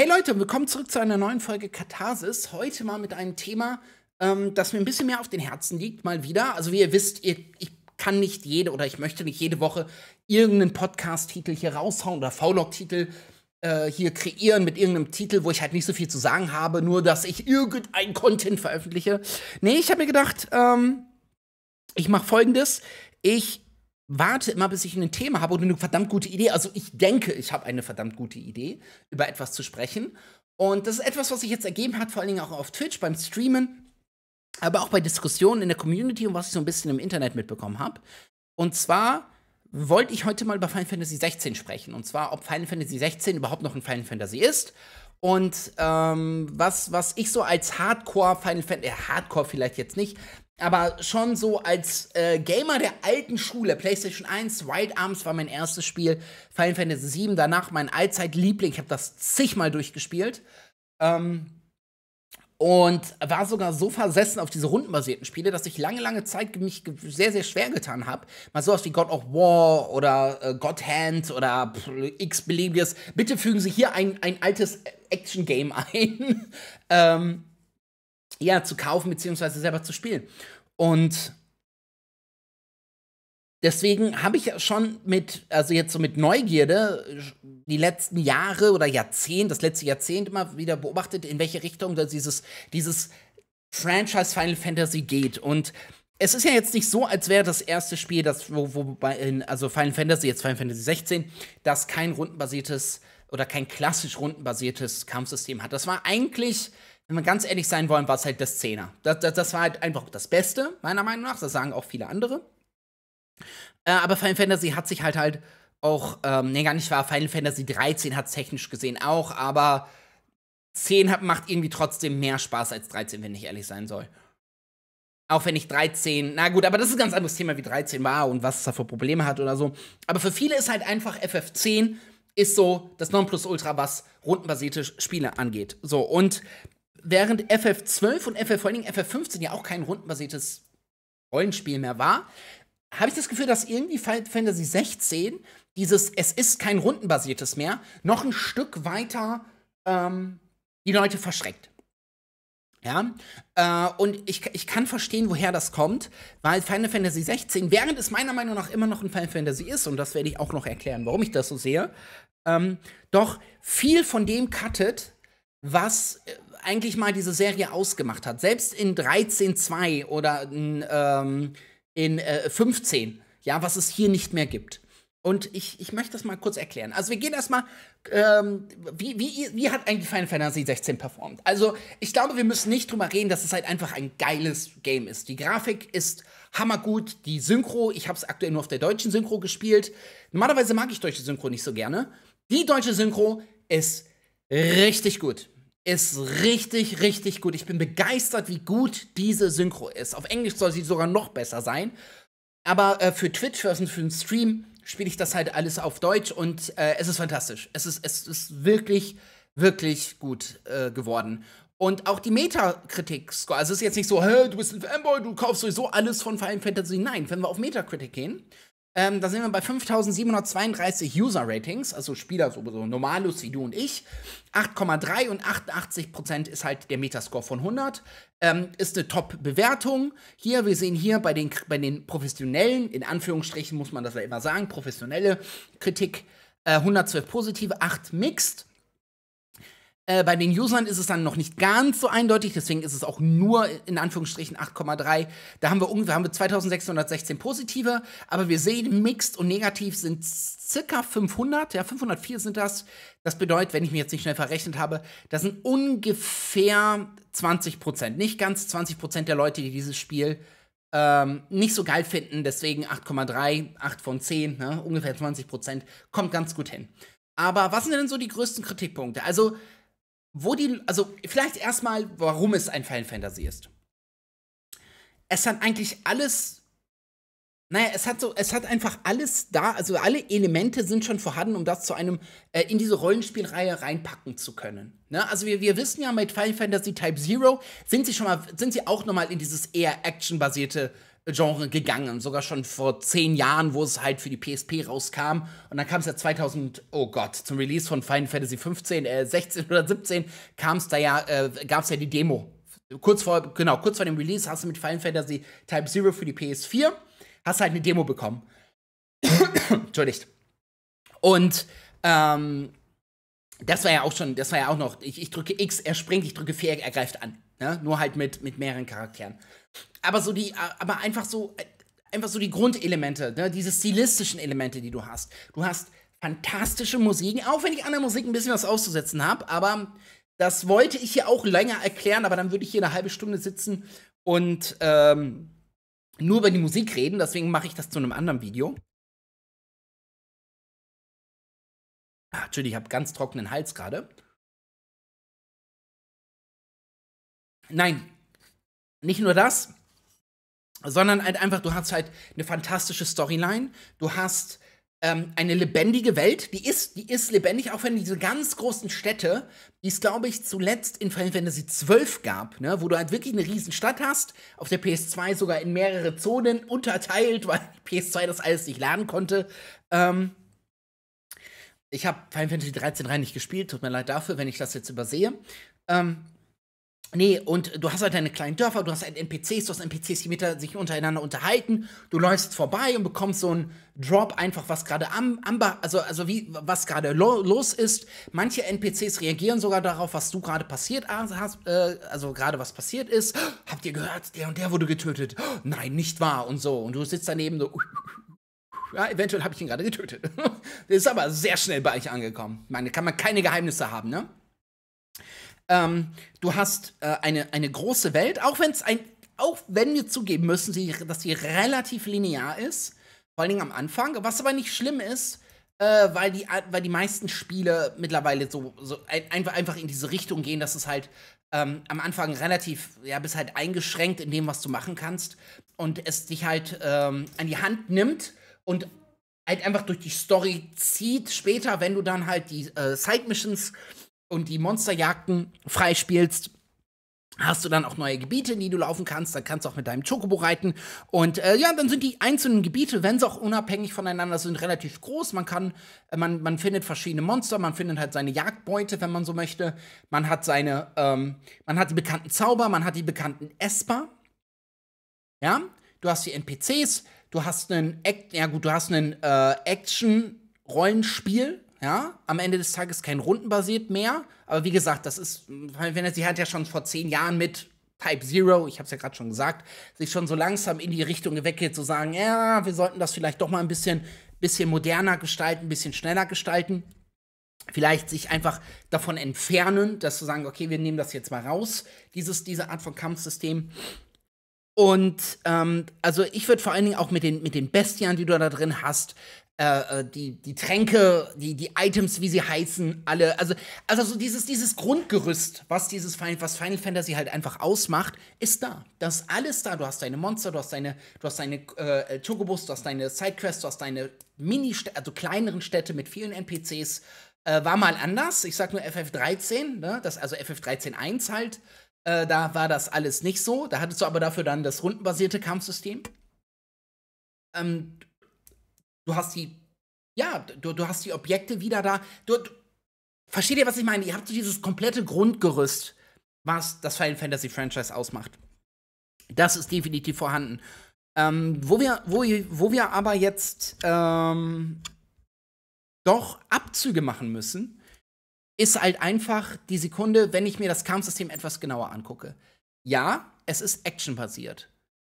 Hey Leute, willkommen zurück zu einer neuen Folge Katharsis. Heute mal mit einem Thema, ähm, das mir ein bisschen mehr auf den Herzen liegt, mal wieder. Also wie ihr wisst, ihr, ich kann nicht jede oder ich möchte nicht jede Woche irgendeinen Podcast-Titel hier raushauen oder V-Log-Titel äh, hier kreieren mit irgendeinem Titel, wo ich halt nicht so viel zu sagen habe, nur dass ich irgendein Content veröffentliche. Nee, ich habe mir gedacht, ähm, ich mache folgendes. Ich warte immer, bis ich ein Thema habe oder eine verdammt gute Idee. Also ich denke, ich habe eine verdammt gute Idee, über etwas zu sprechen. Und das ist etwas, was sich jetzt ergeben hat, vor allen Dingen auch auf Twitch beim Streamen, aber auch bei Diskussionen in der Community und was ich so ein bisschen im Internet mitbekommen habe. Und zwar wollte ich heute mal über Final Fantasy 16 sprechen. Und zwar, ob Final Fantasy 16 überhaupt noch ein Final Fantasy ist und ähm, was, was ich so als Hardcore Final Fantasy, äh, Hardcore vielleicht jetzt nicht, aber schon so als äh, Gamer der alten Schule, PlayStation 1, Wild Arms war mein erstes Spiel, Final Fantasy 7, danach mein Allzeitliebling, ich habe das zigmal durchgespielt. Ähm, und war sogar so versessen auf diese rundenbasierten Spiele, dass ich lange, lange Zeit mich sehr, sehr schwer getan habe, mal sowas wie God of War oder äh, God Hand oder x-beliebiges, bitte fügen Sie hier ein, ein altes Action-Game ein, ähm, ja, zu kaufen beziehungsweise selber zu spielen. Und deswegen habe ich schon mit, also jetzt so mit Neugierde die letzten Jahre oder Jahrzehnte, das letzte Jahrzehnt immer wieder beobachtet, in welche Richtung dieses, dieses Franchise Final Fantasy geht. Und es ist ja jetzt nicht so, als wäre das erste Spiel, das, wo, wo bei, also Final Fantasy, jetzt Final Fantasy 16, das kein rundenbasiertes oder kein klassisch rundenbasiertes Kampfsystem hat. Das war eigentlich, wenn wir ganz ehrlich sein wollen, war es halt das Zehner. Das, das, das war halt einfach das Beste, meiner Meinung nach. Das sagen auch viele andere. Äh, aber Final Fantasy hat sich halt halt auch, ähm, nee, gar nicht wahr, Final Fantasy 13 hat es technisch gesehen auch, aber 10 hat, macht irgendwie trotzdem mehr Spaß als 13, wenn ich ehrlich sein soll. Auch wenn ich 13, na gut, aber das ist ein ganz anderes Thema, wie 13 war und was es da für Probleme hat oder so. Aber für viele ist halt einfach FF10 ist so das Nonplusultra, was rundenbasierte Spiele angeht. So, und während FF12 und FF, vor Dingen FF15 ja auch kein rundenbasiertes Rollenspiel mehr war, habe ich das Gefühl, dass irgendwie Final Fantasy 16 dieses Es ist kein rundenbasiertes mehr noch ein Stück weiter ähm, die Leute verschreckt. Ja, äh, und ich, ich kann verstehen, woher das kommt, weil Final Fantasy 16, während es meiner Meinung nach immer noch ein Final Fantasy ist, und das werde ich auch noch erklären, warum ich das so sehe, ähm, doch viel von dem cuttet, was äh, eigentlich mal diese Serie ausgemacht hat. Selbst in 13.2 oder in ähm, in äh, 15, ja, was es hier nicht mehr gibt. Und ich, ich möchte das mal kurz erklären. Also wir gehen erstmal, ähm, wie, wie, wie hat eigentlich Final Fantasy 16 performt? Also ich glaube, wir müssen nicht drüber reden, dass es halt einfach ein geiles Game ist. Die Grafik ist hammergut, die Synchro, ich habe es aktuell nur auf der deutschen Synchro gespielt. Normalerweise mag ich deutsche Synchro nicht so gerne. Die deutsche Synchro ist richtig gut ist richtig, richtig gut. Ich bin begeistert, wie gut diese Synchro ist. Auf Englisch soll sie sogar noch besser sein. Aber äh, für Twitch, also für den Stream, spiele ich das halt alles auf Deutsch und äh, es ist fantastisch. Es ist, es ist wirklich, wirklich gut äh, geworden. Und auch die Metacritic Score, also es ist jetzt nicht so, hey, du bist ein Fanboy, du kaufst sowieso alles von Final Fantasy. Nein, wenn wir auf Metacritic gehen, ähm, da sind wir bei 5732 User-Ratings, also Spieler sowieso, Normalus wie du und ich. 8,3 und 88% ist halt der Metascore von 100. Ähm, ist eine Top-Bewertung. Hier, wir sehen hier bei den, bei den professionellen, in Anführungsstrichen muss man das ja immer sagen, professionelle Kritik, äh, 112 positive, 8 mixed. Äh, bei den Usern ist es dann noch nicht ganz so eindeutig, deswegen ist es auch nur in Anführungsstrichen 8,3. Da haben wir ungefähr haben wir 2616 positive, aber wir sehen, mixed und negativ sind circa 500, ja, 504 sind das. Das bedeutet, wenn ich mir jetzt nicht schnell verrechnet habe, das sind ungefähr 20 Prozent, nicht ganz 20 Prozent der Leute, die dieses Spiel ähm, nicht so geil finden, deswegen 8,3, 8 von 10, ne, ungefähr 20 Prozent, kommt ganz gut hin. Aber was sind denn so die größten Kritikpunkte? Also, wo die, also vielleicht erstmal, warum es ein Final Fantasy ist. Es hat eigentlich alles, naja, es hat so, es hat einfach alles da, also alle Elemente sind schon vorhanden, um das zu einem, äh, in diese Rollenspielreihe reinpacken zu können. Ne? Also wir, wir wissen ja, mit Final Fantasy Type Zero sind sie schon mal, sind sie auch nochmal in dieses eher actionbasierte Genre gegangen, sogar schon vor zehn Jahren, wo es halt für die PSP rauskam. Und dann kam es ja 2000, oh Gott, zum Release von Final Fantasy 15, äh, 16 oder 17 kam es da ja, äh, gab es ja die Demo. Kurz vor, genau, kurz vor dem Release hast du mit Final Fantasy Type Zero für die PS4, hast halt eine Demo bekommen. Entschuldigt. Und ähm, das war ja auch schon, das war ja auch noch, ich, ich drücke X, er springt, ich drücke 4, er greift an. Ne? Nur halt mit, mit mehreren Charakteren aber so die, aber einfach so, äh, einfach so die Grundelemente, ne? diese stilistischen Elemente, die du hast. Du hast fantastische Musik, auch wenn ich an der Musik ein bisschen was auszusetzen habe, aber das wollte ich hier auch länger erklären, aber dann würde ich hier eine halbe Stunde sitzen und ähm, nur über die Musik reden, deswegen mache ich das zu einem anderen Video. Ah, Entschuldigung, ich habe ganz trockenen Hals gerade. Nein, nicht nur das, sondern halt einfach, du hast halt eine fantastische Storyline, du hast ähm, eine lebendige Welt, die ist, die ist lebendig, auch wenn diese ganz großen Städte, die es, glaube ich, zuletzt in Final Fantasy XII gab, ne, wo du halt wirklich eine Riesenstadt hast, auf der PS2 sogar in mehrere Zonen unterteilt, weil die PS2 das alles nicht lernen konnte. Ähm, ich habe Final Fantasy 13 rein nicht gespielt, tut mir leid dafür, wenn ich das jetzt übersehe. Ähm, Nee, und du hast halt deine kleinen Dörfer, du hast halt NPCs, du hast NPCs, die mit, sich untereinander unterhalten. Du läufst vorbei und bekommst so einen Drop, einfach was gerade am, amber, also, also wie, was gerade lo, los ist. Manche NPCs reagieren sogar darauf, was du gerade passiert hast, äh, also gerade was passiert ist. Habt ihr gehört, der und der wurde getötet? Nein, nicht wahr und so. Und du sitzt daneben so, ja, eventuell habe ich ihn gerade getötet. ist aber sehr schnell bei euch angekommen. Ich meine, kann man keine Geheimnisse haben, ne? Ähm, du hast äh, eine, eine große Welt, auch wenn es ein, auch wenn wir zugeben müssen, dass sie relativ linear ist, vor allen Dingen am Anfang, was aber nicht schlimm ist, äh, weil, die, weil die meisten Spiele mittlerweile so, so ein, einfach, einfach in diese Richtung gehen, dass es halt ähm, am Anfang relativ, ja, bist halt eingeschränkt in dem, was du machen kannst und es dich halt ähm, an die Hand nimmt und halt einfach durch die Story zieht. Später, wenn du dann halt die äh, Side-Missions äh, und die Monsterjagden freispielst, hast du dann auch neue Gebiete, in die du laufen kannst. Dann kannst du auch mit deinem Chocobo reiten. Und äh, ja, dann sind die einzelnen Gebiete, wenn sie auch unabhängig voneinander sind, relativ groß. Man kann, äh, man, man findet verschiedene Monster, man findet halt seine Jagdbeute, wenn man so möchte. Man hat seine, ähm, man hat die bekannten Zauber, man hat die bekannten Esper. Ja, du hast die NPCs, du hast einen, Act ja gut, du hast einen äh, Action-Rollenspiel, ja, am Ende des Tages kein rundenbasiert mehr. Aber wie gesagt, das ist, wenn er sie hat ja schon vor zehn Jahren mit Type Zero, ich habe es ja gerade schon gesagt, sich schon so langsam in die Richtung weggeht, zu sagen, ja, wir sollten das vielleicht doch mal ein bisschen, bisschen moderner gestalten, ein bisschen schneller gestalten. Vielleicht sich einfach davon entfernen, dass zu sagen, okay, wir nehmen das jetzt mal raus, dieses, diese Art von Kampfsystem. Und ähm, also ich würde vor allen Dingen auch mit den, mit den Bestian, die du da drin hast, äh, äh, die, die Tränke, die, die Items, wie sie heißen, alle. Also, also so dieses, dieses Grundgerüst, was dieses Final, was Final Fantasy halt einfach ausmacht, ist da. Das ist alles da. Du hast deine Monster, du hast deine, du hast deine äh, Chocobos, du hast deine Sidequests, du hast deine Mini, also kleineren Städte mit vielen NPCs. Äh, war mal anders. Ich sag nur FF13, ne? das, also FF13.1 halt. Äh, da war das alles nicht so. Da hattest du aber dafür dann das rundenbasierte Kampfsystem. Ähm, du hast die, ja, du, du hast die Objekte wieder da. Du, du, versteht ihr, was ich meine? Ihr habt dieses komplette Grundgerüst, was das Final Fantasy Franchise ausmacht. Das ist definitiv vorhanden. Ähm, wo, wir, wo, wo wir aber jetzt ähm, doch Abzüge machen müssen, ist halt einfach die Sekunde, wenn ich mir das Kampfsystem etwas genauer angucke. Ja, es ist actionbasiert.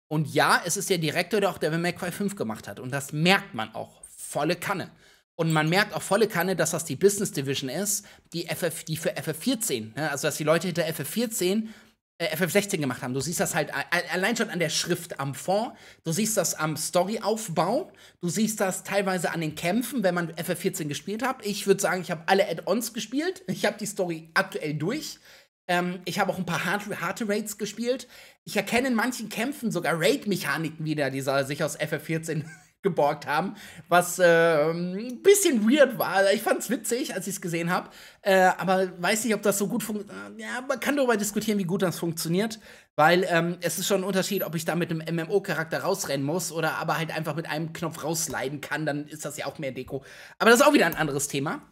Und ja, es ist der Direktor, der auch Devil May Cry 5 gemacht hat. Und das merkt man auch. Volle Kanne. Und man merkt auch volle Kanne, dass das die Business Division ist, die, FF, die für FF14, ne? also dass die Leute hinter FF14 äh, FF16 gemacht haben. Du siehst das halt allein schon an der Schrift am Fond, du siehst das am Storyaufbau, du siehst das teilweise an den Kämpfen, wenn man FF14 gespielt hat. Ich würde sagen, ich habe alle Add-ons gespielt, ich habe die Story aktuell durch. Ähm, ich habe auch ein paar harte, harte Raids gespielt. Ich erkenne in manchen Kämpfen sogar Raid-Mechaniken wieder, die sich aus FF14 geborgt haben, was äh, ein bisschen weird war. Ich fand es witzig, als ich es gesehen habe, äh, aber weiß nicht, ob das so gut funktioniert. Äh, ja, man kann darüber diskutieren, wie gut das funktioniert, weil ähm, es ist schon ein Unterschied, ob ich da mit einem MMO-Charakter rausrennen muss oder aber halt einfach mit einem Knopf rausleiden kann, dann ist das ja auch mehr Deko. Aber das ist auch wieder ein anderes Thema.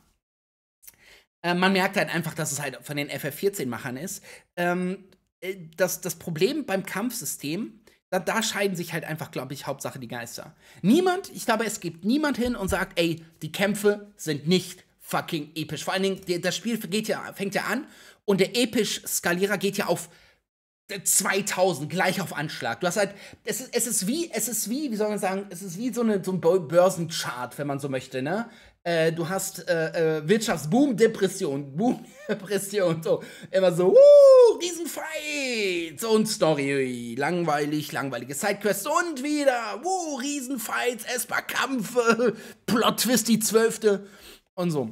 Äh, man merkt halt einfach, dass es halt von den FF14-Machern ist. Ähm, äh, das, das Problem beim Kampfsystem, da, da scheiden sich halt einfach, glaube ich, Hauptsache die Geister. Niemand, ich glaube, es gibt niemand hin und sagt, ey, die Kämpfe sind nicht fucking episch. Vor allen Dingen, das Spiel geht ja, fängt ja an und der episch Skalierer geht ja auf 2000 äh, gleich auf Anschlag. Du hast halt, es ist, es ist wie, es ist wie, wie soll man sagen, es ist wie so, eine, so ein Börsenchart, wenn man so möchte, ne? Äh, du hast äh, äh, Wirtschaftsboom, Depression, Boom, Depression, so. Immer so, uh, Riesenfights und Story, langweilig, langweilige Sidequests und wieder, uh, Riesenfights, erstmal Kampf, Plot-Twist, die zwölfte und so.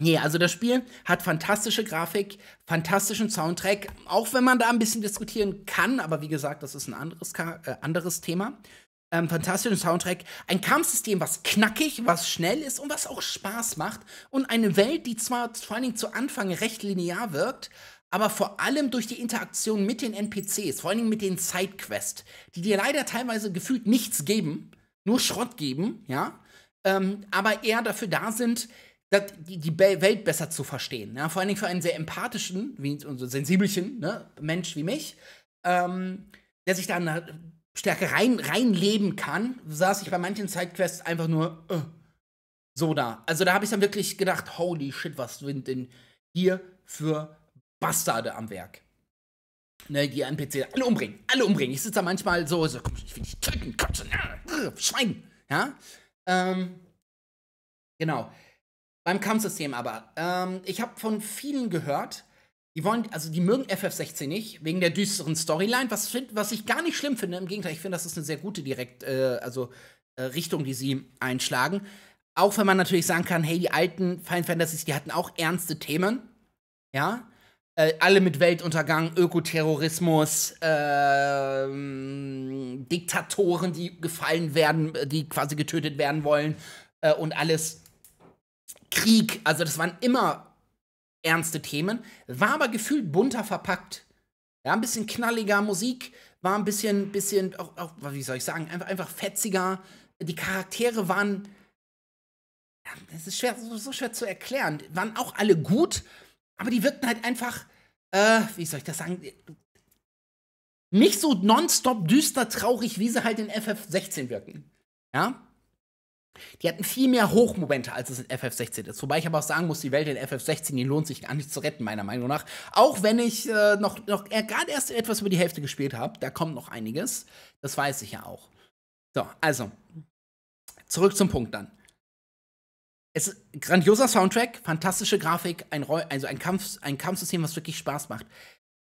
Nee, also das Spiel hat fantastische Grafik, fantastischen Soundtrack, auch wenn man da ein bisschen diskutieren kann, aber wie gesagt, das ist ein anderes, Ka äh, anderes Thema ähm, fantastischen Soundtrack, ein Kampfsystem, was knackig, was schnell ist und was auch Spaß macht und eine Welt, die zwar vor allen Dingen zu Anfang recht linear wirkt, aber vor allem durch die Interaktion mit den NPCs, vor allen Dingen mit den Sidequests, die dir leider teilweise gefühlt nichts geben, nur Schrott geben, ja, ähm, aber eher dafür da sind, die, Welt besser zu verstehen. Ja? Vor allen Dingen für einen sehr empathischen, wie, so sensibelchen ne? Mensch wie mich, ähm, der sich dann halt stärker rein, reinleben kann, saß ich bei manchen Sidequests einfach nur äh, so da. Also da habe ich dann wirklich gedacht, holy shit, was sind denn hier für Bastarde am Werk? Ne, die NPC, alle umbringen, alle umbringen. Ich sitze da manchmal so, so, komm, ich will dich töten, Katze, äh, äh, Schwein, ja? Ähm, genau. Beim Kampfsystem aber. Ähm, ich habe von vielen gehört, die wollen, also die mögen FF16 nicht, wegen der düsteren Storyline, was, find, was ich gar nicht schlimm finde. Im Gegenteil, ich finde, das ist eine sehr gute direkt, äh, also äh, Richtung, die sie einschlagen. Auch wenn man natürlich sagen kann, hey, die alten Final Fantasies, die hatten auch ernste Themen. Ja. Äh, alle mit Weltuntergang, Ökoterrorismus, ähm, Diktatoren, die gefallen werden, äh, die quasi getötet werden wollen äh, und alles. Krieg, also das waren immer ernste Themen, war aber gefühlt bunter verpackt. Ja, ein bisschen knalliger Musik, war ein bisschen, bisschen, auch, auch wie soll ich sagen, einfach, einfach fetziger. Die Charaktere waren, ja, das ist schwer, so, so schwer zu erklären, waren auch alle gut, aber die wirkten halt einfach, äh, wie soll ich das sagen, nicht so nonstop düster traurig, wie sie halt in FF16 wirken. Ja? Die hatten viel mehr Hochmomente, als es in FF16 ist. Wobei ich aber auch sagen muss, die Welt in FF16, die lohnt sich gar nicht zu retten, meiner Meinung nach. Auch wenn ich äh, noch, noch äh, gerade erst etwas über die Hälfte gespielt habe. Da kommt noch einiges. Das weiß ich ja auch. So, also. Zurück zum Punkt dann. Es ist ein grandioser Soundtrack, fantastische Grafik, ein, Reu also ein, Kampf ein Kampfsystem, was wirklich Spaß macht.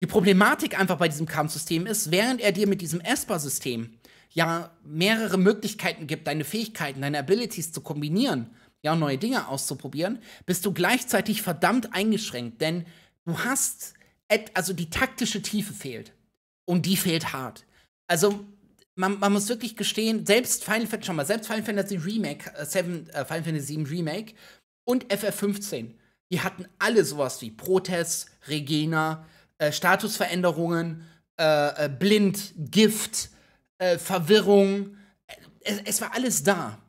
Die Problematik einfach bei diesem Kampfsystem ist, während er dir mit diesem Esper-System ja mehrere Möglichkeiten gibt, deine Fähigkeiten, deine Abilities zu kombinieren, ja, neue Dinge auszuprobieren, bist du gleichzeitig verdammt eingeschränkt, denn du hast, also die taktische Tiefe fehlt. Und die fehlt hart. Also, man, man muss wirklich gestehen, selbst Final Fantasy, schon mal, selbst Final Fantasy Remake, äh, 7, äh, Final Fantasy VII Remake und FF15, die hatten alle sowas wie Protest, Regener, äh, Statusveränderungen, äh, äh Blind, Gift, äh, Verwirrung. Äh, es, es war alles da.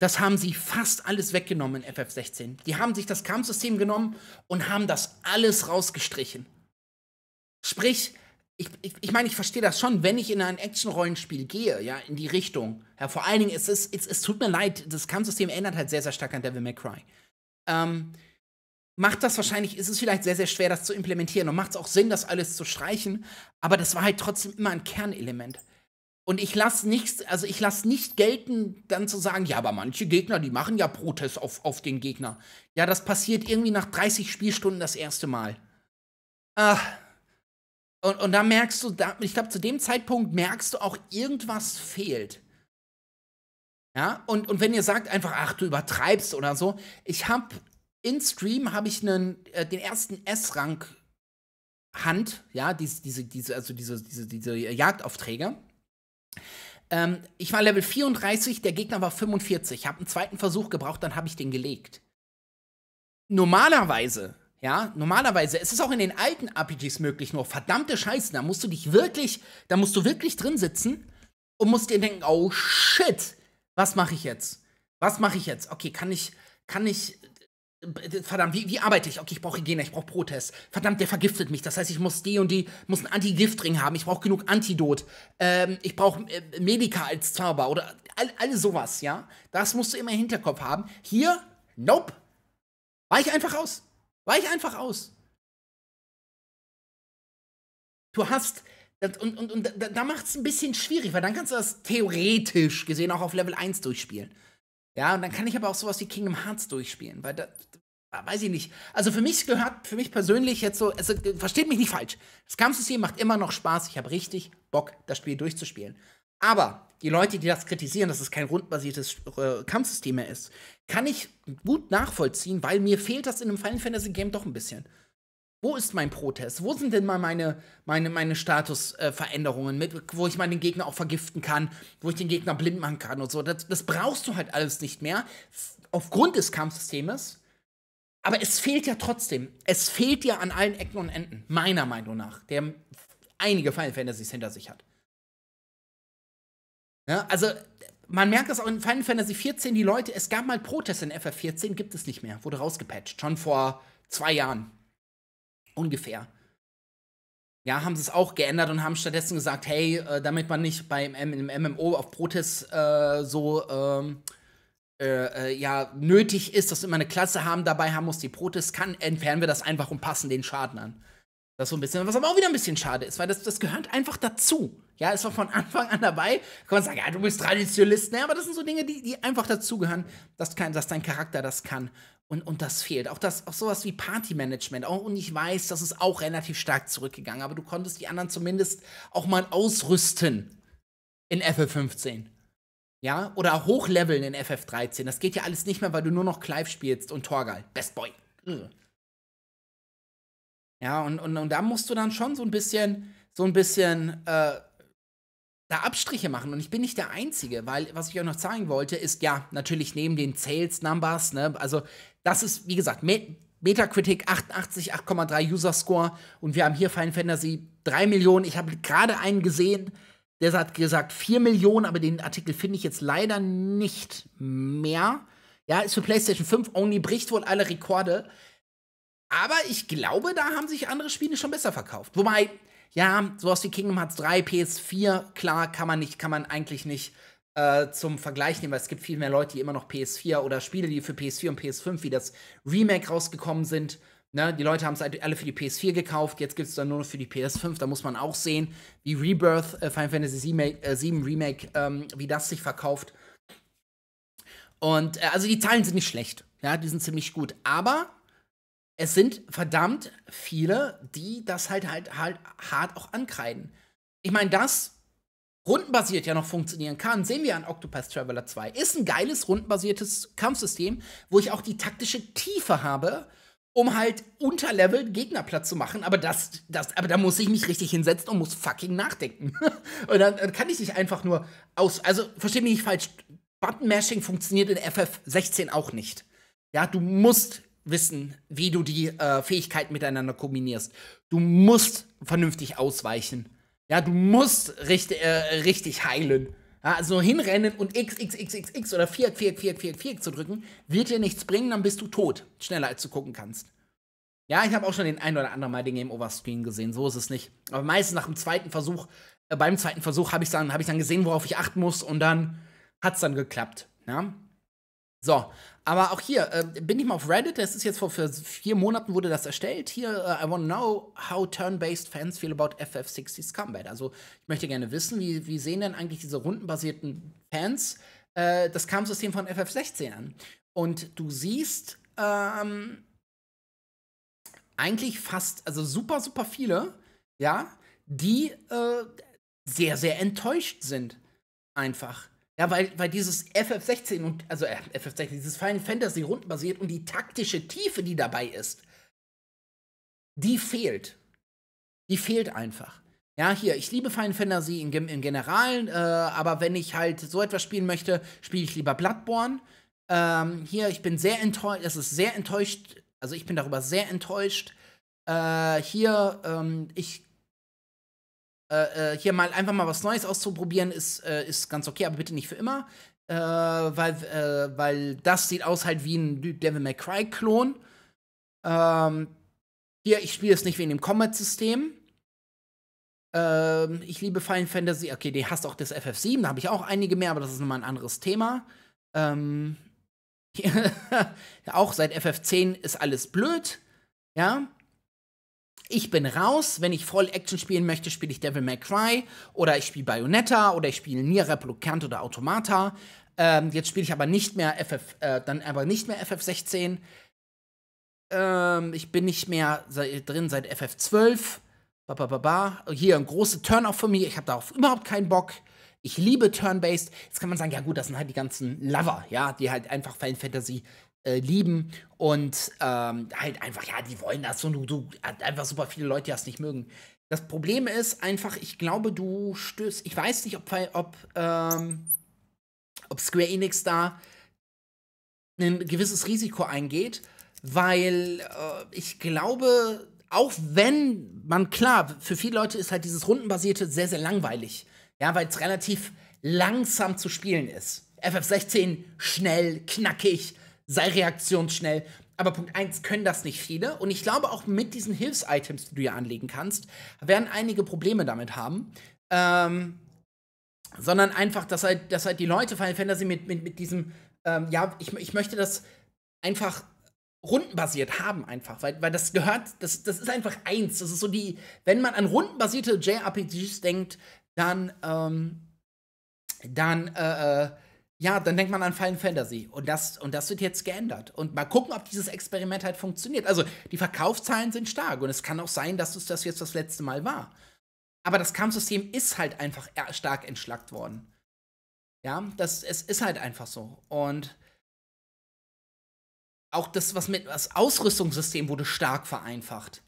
Das haben sie fast alles weggenommen in FF16. Die haben sich das Kampfsystem genommen und haben das alles rausgestrichen. Sprich, ich, ich, ich meine, ich verstehe das schon, wenn ich in ein Action-Rollenspiel gehe, ja, in die Richtung. Ja, vor allen Dingen, es, ist, es, es tut mir leid, das Kampfsystem erinnert halt sehr, sehr stark an Devil May Cry. Ähm, macht das wahrscheinlich, ist es vielleicht sehr, sehr schwer, das zu implementieren und macht es auch Sinn, das alles zu streichen, aber das war halt trotzdem immer ein Kernelement. Und ich lasse nichts, also ich lasse nicht gelten, dann zu sagen, ja, aber manche Gegner, die machen ja Protest auf, auf den Gegner. Ja, das passiert irgendwie nach 30 Spielstunden das erste Mal. Ach. Und, und da merkst du, da, ich glaube, zu dem Zeitpunkt merkst du auch, irgendwas fehlt. Ja, und, und wenn ihr sagt einfach, ach, du übertreibst oder so, ich habe in Stream habe ich einen, äh, den ersten S-Rank Hand, ja, diese, diese, diese, also diese, diese, diese Jagdaufträge. Ähm, ich war Level 34, der Gegner war 45. Ich habe einen zweiten Versuch gebraucht, dann habe ich den gelegt. Normalerweise, ja, normalerweise, es ist auch in den alten RPGs möglich, nur verdammte Scheiße, da musst du dich wirklich, da musst du wirklich drin sitzen und musst dir denken, oh shit, was mache ich jetzt? Was mache ich jetzt? Okay, kann ich, kann ich äh, verdammt, wie, wie arbeite ich? Okay, ich brauche Hygiene, ich brauche Protest. Verdammt, der vergiftet mich. Das heißt, ich muss die und die, muss einen Antigiftring haben. Ich brauche genug Antidot. Ähm, ich brauche äh, Medika als Zauber oder all, all sowas, ja? Das musst du immer im Hinterkopf haben. Hier, nope. Weich einfach aus. Weich einfach aus. Du hast, und, und, und da macht es ein bisschen schwierig, weil dann kannst du das theoretisch gesehen auch auf Level 1 durchspielen. Ja, und dann kann ich aber auch sowas wie Kingdom Hearts durchspielen, weil da, Ah, weiß ich nicht. Also für mich gehört, für mich persönlich jetzt so, also äh, versteht mich nicht falsch. Das Kampfsystem macht immer noch Spaß. Ich habe richtig Bock, das Spiel durchzuspielen. Aber die Leute, die das kritisieren, dass es kein rundbasiertes äh, Kampfsystem mehr ist, kann ich gut nachvollziehen, weil mir fehlt das in einem Final Fantasy Game doch ein bisschen. Wo ist mein Protest? Wo sind denn mal meine, meine, meine Statusveränderungen, äh, wo ich meinen Gegner auch vergiften kann, wo ich den Gegner blind machen kann und so? Das, das brauchst du halt alles nicht mehr. Aufgrund des Kampfsystems aber es fehlt ja trotzdem, es fehlt ja an allen Ecken und Enden, meiner Meinung nach, der einige Final Fantasies hinter sich hat. Ja, also, man merkt es auch in Final Fantasy XIV, die Leute, es gab mal Proteste in FF14, gibt es nicht mehr, wurde rausgepatcht, schon vor zwei Jahren. Ungefähr. Ja, haben sie es auch geändert und haben stattdessen gesagt, hey, äh, damit man nicht beim im MMO auf Protest äh, so ähm, äh, äh, ja, nötig ist, dass wir immer eine Klasse haben, dabei haben muss, die Protest kann, entfernen wir das einfach und passen den Schaden an. Das so ein bisschen, was aber auch wieder ein bisschen schade ist, weil das, das gehört einfach dazu. Ja, es war von Anfang an dabei. Kann man sagen, ja, du bist Traditionalist, ne? aber das sind so Dinge, die, die einfach dazugehören, dass, dass dein Charakter das kann. Und, und das fehlt. Auch, das, auch sowas wie Partymanagement. und ich weiß, das ist auch relativ stark zurückgegangen, aber du konntest die anderen zumindest auch mal ausrüsten in fl 15 ja, oder hochleveln in FF13. Das geht ja alles nicht mehr, weil du nur noch Clive spielst und Torgal. Best Boy. Ja, und, und, und da musst du dann schon so ein bisschen, so ein bisschen äh, da Abstriche machen. Und ich bin nicht der Einzige, weil was ich euch noch zeigen wollte, ist ja natürlich neben den Sales Numbers, ne, also das ist, wie gesagt, Met Metacritic 88, 8,3 User Score und wir haben hier Final Fantasy 3 Millionen. Ich habe gerade einen gesehen, der hat gesagt 4 Millionen, aber den Artikel finde ich jetzt leider nicht mehr. Ja, ist für PlayStation 5. Only bricht wohl alle Rekorde. Aber ich glaube, da haben sich andere Spiele schon besser verkauft. Wobei, ja, sowas wie Kingdom Hearts 3, PS4, klar, kann man nicht, kann man eigentlich nicht äh, zum Vergleich nehmen, weil es gibt viel mehr Leute, die immer noch PS4 oder Spiele, die für PS4 und PS5 wie das Remake rausgekommen sind, Ne, die Leute haben es halt alle für die PS4 gekauft, jetzt gibt es dann nur noch für die PS5. Da muss man auch sehen, wie Rebirth äh, Final Fantasy VII, äh, VII Remake, ähm, wie das sich verkauft. Und äh, also die Zahlen sind nicht schlecht. Ja, die sind ziemlich gut. Aber es sind verdammt viele, die das halt halt, halt hart auch ankreiden. Ich meine, das rundenbasiert ja noch funktionieren kann, sehen wir an Octopath Traveler 2. Ist ein geiles rundenbasiertes Kampfsystem, wo ich auch die taktische Tiefe habe, um halt unterlevelt Gegner platt zu machen, aber das, das, aber da muss ich mich richtig hinsetzen und muss fucking nachdenken. und dann, dann, kann ich nicht einfach nur aus, also versteh mich nicht falsch, Button-Mashing funktioniert in FF16 auch nicht. Ja, du musst wissen, wie du die äh, Fähigkeiten miteinander kombinierst. Du musst vernünftig ausweichen. Ja, du musst richtig, äh, richtig heilen. Ja, ah, also hinrennen und X, X, X, X, X oder Viereck, 4, Viereck, 4, Viereck zu drücken, wird dir nichts bringen, dann bist du tot. Schneller, als du gucken kannst. Ja, ich habe auch schon den ein oder anderen Mal Dinge im Overscreen gesehen, so ist es nicht. Aber meistens nach dem zweiten Versuch, äh, beim zweiten Versuch habe ich, dann, hab ich dann gesehen, worauf ich achten muss und dann hat es dann geklappt. Ja? Ne? So, aber auch hier äh, bin ich mal auf Reddit. Das ist jetzt vor vier Monaten wurde das erstellt. Hier, uh, I want to know how turn-based fans feel about FF60's Combat. Also, ich möchte gerne wissen, wie, wie sehen denn eigentlich diese rundenbasierten Fans äh, das Kampfsystem von FF16 an? Und du siehst ähm, eigentlich fast, also super, super viele, ja, die äh, sehr, sehr enttäuscht sind. Einfach. Ja, weil, weil dieses FF16 und, also äh, FF16, dieses Final Fantasy rundenbasiert und die taktische Tiefe, die dabei ist, die fehlt. Die fehlt einfach. Ja, hier, ich liebe Final Fantasy im, im Generalen, äh, aber wenn ich halt so etwas spielen möchte, spiele ich lieber Bloodborne. Ähm, hier, ich bin sehr enttäuscht, es ist sehr enttäuscht, also ich bin darüber sehr enttäuscht. Äh, hier, ähm, ich äh, äh, hier mal einfach mal was Neues auszuprobieren, ist, äh, ist ganz okay, aber bitte nicht für immer. Äh, weil, äh, weil das sieht aus halt wie ein Devil May Cry-Klon. Ähm, hier, ich spiele es nicht wie in dem Combat-System. Ähm, ich liebe Final Fantasy. Okay, die hast auch das FF7, da habe ich auch einige mehr, aber das ist nochmal ein anderes Thema. Ähm, auch seit FF10 ist alles blöd. Ja ich bin raus, wenn ich voll Action spielen möchte, spiele ich Devil May Cry oder ich spiele Bayonetta oder ich spiele Nier Replicant oder Automata. Ähm, jetzt spiele ich aber nicht mehr FF, äh, dann aber nicht mehr FF16. Ähm, ich bin nicht mehr seit, drin seit FF12. Ba, ba, ba, ba. Hier ein großer Turn-off von mir. Ich habe darauf überhaupt keinen Bock. Ich liebe Turn-Based. Jetzt kann man sagen, ja gut, das sind halt die ganzen Lover, ja, die halt einfach Final Fantasy äh, lieben und ähm, halt einfach, ja, die wollen das und du, du einfach super viele Leute, die das nicht mögen. Das Problem ist einfach, ich glaube, du stößt, ich weiß nicht, ob, ob, ähm, ob Square Enix da ein gewisses Risiko eingeht, weil äh, ich glaube, auch wenn man klar, für viele Leute ist halt dieses rundenbasierte sehr, sehr langweilig. Ja, weil es relativ langsam zu spielen ist. FF16 schnell, knackig, sei reaktionsschnell. Aber Punkt 1 können das nicht viele. Und ich glaube, auch mit diesen Hilfs-Items, die du dir anlegen kannst, werden einige Probleme damit haben. Ähm, sondern einfach, dass halt, dass halt die Leute Final Fantasy mit, mit, mit diesem, ähm, ja, ich, ich möchte das einfach rundenbasiert haben einfach, weil, weil das gehört, das, das ist einfach eins. Das ist so die, wenn man an rundenbasierte JRPGs denkt, dann, ähm, dann, äh, äh ja, dann denkt man an Final Fantasy. Und das, und das wird jetzt geändert. Und mal gucken, ob dieses Experiment halt funktioniert. Also, die Verkaufszahlen sind stark. Und es kann auch sein, dass es das jetzt das letzte Mal war. Aber das Kampfsystem ist halt einfach stark entschlackt worden. Ja, das, es ist halt einfach so. Und auch das, was mit das Ausrüstungssystem wurde stark vereinfacht.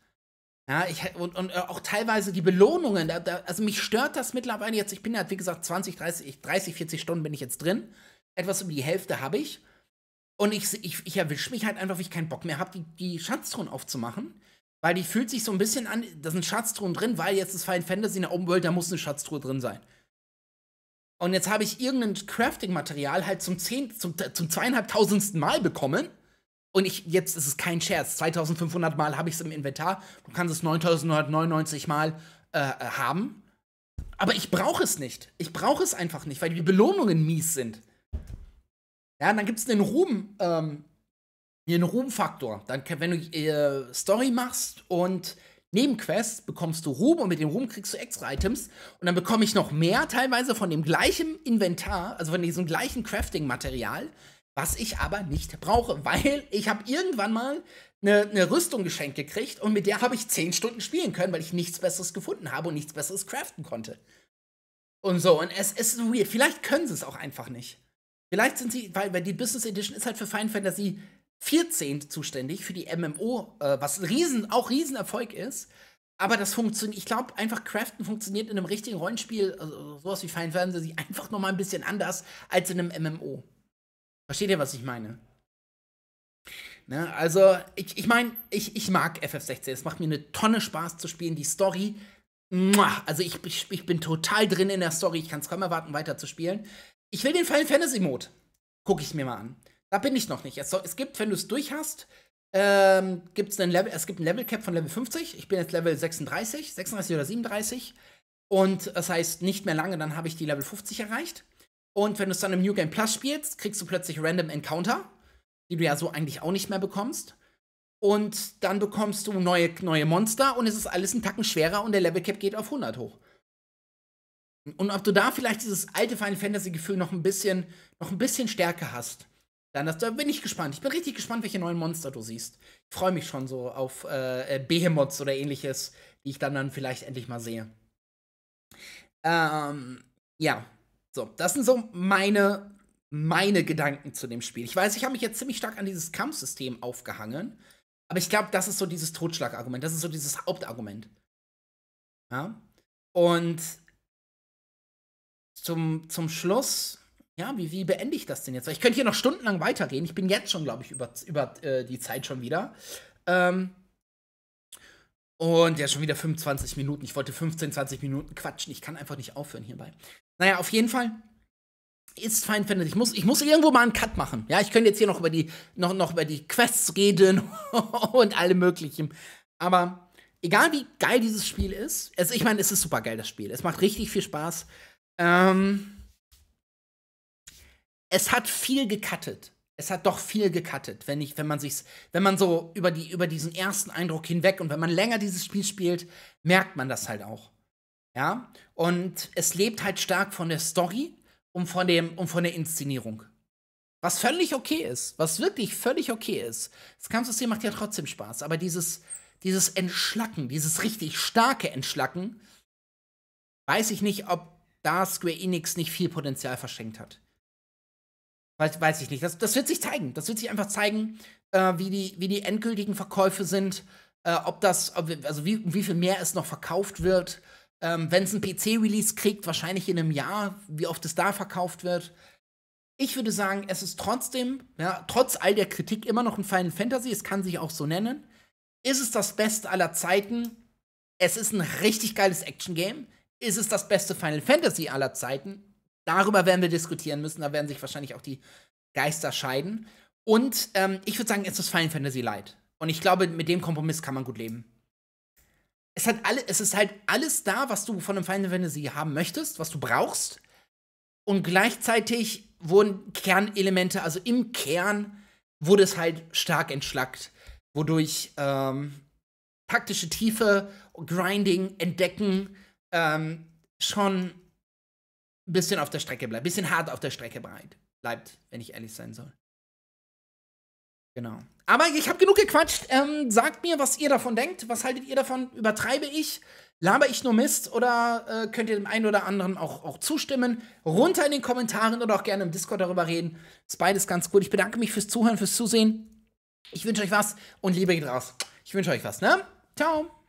Ja, ich, und, und äh, auch teilweise die Belohnungen, da, da, also mich stört das mittlerweile jetzt. Ich bin halt, wie gesagt, 20, 30, 30, 40 Stunden bin ich jetzt drin. Etwas über die Hälfte habe ich. Und ich, ich, ich erwische mich halt einfach, wie ich keinen Bock mehr habe, die, die Schatztruhen aufzumachen. Weil die fühlt sich so ein bisschen an, da sind Schatztruhen drin, weil jetzt ist Final Fantasy in der Open World, da muss eine Schatztruhe drin sein. Und jetzt habe ich irgendein Crafting-Material halt zum, zehn, zum, zum zweieinhalbtausendsten Mal bekommen. Und ich, jetzt ist es kein Scherz. 2500 Mal habe ich es im Inventar. Du kannst es 9999 Mal äh, äh, haben. Aber ich brauche es nicht. Ich brauche es einfach nicht, weil die Belohnungen mies sind. Ja, und dann gibt es einen Ruhm, ähm, einen Ruhmfaktor. Dann, wenn du äh, Story machst und Nebenquests, bekommst du Ruhm und mit dem Ruhm kriegst du extra Items. Und dann bekomme ich noch mehr teilweise von dem gleichen Inventar, also von diesem gleichen Crafting-Material, was ich aber nicht brauche, weil ich habe irgendwann mal eine, eine Rüstung geschenkt gekriegt und mit der habe ich 10 Stunden spielen können, weil ich nichts Besseres gefunden habe und nichts Besseres craften konnte. Und so, und es, es ist weird. Vielleicht können sie es auch einfach nicht. Vielleicht sind sie, weil, weil die Business Edition ist halt für Final Fantasy 14 zuständig, für die MMO, äh, was riesen, auch Riesenerfolg ist. Aber das funktioniert, ich glaube, einfach Craften funktioniert in einem richtigen Rollenspiel, also sowas wie Final Fantasy, einfach nochmal ein bisschen anders als in einem MMO. Versteht ihr, was ich meine? Ne? Also, ich, ich meine, ich, ich mag FF16. Es macht mir eine Tonne Spaß zu spielen. Die Story, muah, also ich, ich, ich bin total drin in der Story. Ich kann es kaum erwarten, weiter zu spielen. Ich will den Final Fantasy Mode. Gucke ich mir mal an. Da bin ich noch nicht. Es, es gibt, wenn du es durch hast, ähm, gibt's einen Level, es gibt ein Level Cap von Level 50. Ich bin jetzt Level 36, 36 oder 37. Und das heißt, nicht mehr lange, dann habe ich die Level 50 erreicht. Und wenn du es dann im New Game Plus spielst, kriegst du plötzlich Random Encounter, die du ja so eigentlich auch nicht mehr bekommst. Und dann bekommst du neue, neue Monster und es ist alles ein Tacken schwerer und der Level Cap geht auf 100 hoch. Und ob du da vielleicht dieses alte Final Fantasy Gefühl noch ein bisschen, noch ein bisschen stärker hast, dann das, da bin ich gespannt. Ich bin richtig gespannt, welche neuen Monster du siehst. Ich freue mich schon so auf äh, äh, Behemoths oder ähnliches, die ich dann dann vielleicht endlich mal sehe. Ähm, ja, so, das sind so meine, meine Gedanken zu dem Spiel. Ich weiß, ich habe mich jetzt ziemlich stark an dieses Kampfsystem aufgehangen, aber ich glaube, das ist so dieses Totschlagargument, das ist so dieses Hauptargument. Ja? Und zum, zum Schluss, ja, wie, wie beende ich das denn jetzt? Ich könnte hier noch stundenlang weitergehen. Ich bin jetzt schon, glaube ich, über, über äh, die Zeit schon wieder. Ähm, und ja, schon wieder 25 Minuten. Ich wollte 15, 20 Minuten quatschen. Ich kann einfach nicht aufhören hierbei. Naja, auf jeden Fall ist Fine Fantasy. Ich muss, ich muss irgendwo mal einen Cut machen. Ja, ich könnte jetzt hier noch über die, noch, noch über die Quests reden und alle Möglichen. Aber egal wie geil dieses Spiel ist, also ich meine, es ist super geil, das Spiel. Es macht richtig viel Spaß. Ähm, es hat viel gecuttet es hat doch viel gecuttet, wenn ich, wenn man sich's, wenn man so über die, über diesen ersten Eindruck hinweg und wenn man länger dieses Spiel spielt, merkt man das halt auch. Ja? Und es lebt halt stark von der Story und von dem, und von der Inszenierung. Was völlig okay ist, was wirklich völlig okay ist. Das Kampfsystem macht ja trotzdem Spaß, aber dieses, dieses Entschlacken, dieses richtig starke Entschlacken, weiß ich nicht, ob da Square Enix nicht viel Potenzial verschenkt hat. Weiß, weiß ich nicht. Das, das wird sich zeigen. Das wird sich einfach zeigen, äh, wie, die, wie die endgültigen Verkäufe sind, äh, ob das, ob, also wie, wie viel mehr es noch verkauft wird. Ähm, Wenn es ein PC-Release kriegt, wahrscheinlich in einem Jahr, wie oft es da verkauft wird. Ich würde sagen, es ist trotzdem, ja, trotz all der Kritik immer noch ein Final Fantasy, es kann sich auch so nennen. Ist es das Beste aller Zeiten? Es ist ein richtig geiles Action-Game. Ist es das beste Final Fantasy aller Zeiten? Darüber werden wir diskutieren müssen, da werden sich wahrscheinlich auch die Geister scheiden. Und ähm, ich würde sagen, es ist Final Fantasy Light. Und ich glaube, mit dem Kompromiss kann man gut leben. Es, hat alle, es ist halt alles da, was du von einem Final Fantasy haben möchtest, was du brauchst. Und gleichzeitig wurden Kernelemente, also im Kern wurde es halt stark entschlackt, wodurch ähm, taktische Tiefe, Grinding, Entdecken ähm, schon ein bisschen auf der Strecke bleibt, ein bisschen hart auf der Strecke bleibt, wenn ich ehrlich sein soll. Genau. Aber ich habe genug gequatscht. Ähm, sagt mir, was ihr davon denkt. Was haltet ihr davon? Übertreibe ich? Laber ich nur Mist? Oder äh, könnt ihr dem einen oder anderen auch, auch zustimmen? Runter in den Kommentaren oder auch gerne im Discord darüber reden. Ist beides ganz gut. Ich bedanke mich fürs Zuhören, fürs Zusehen. Ich wünsche euch was und Liebe geht raus. Ich wünsche euch was, ne? Ciao.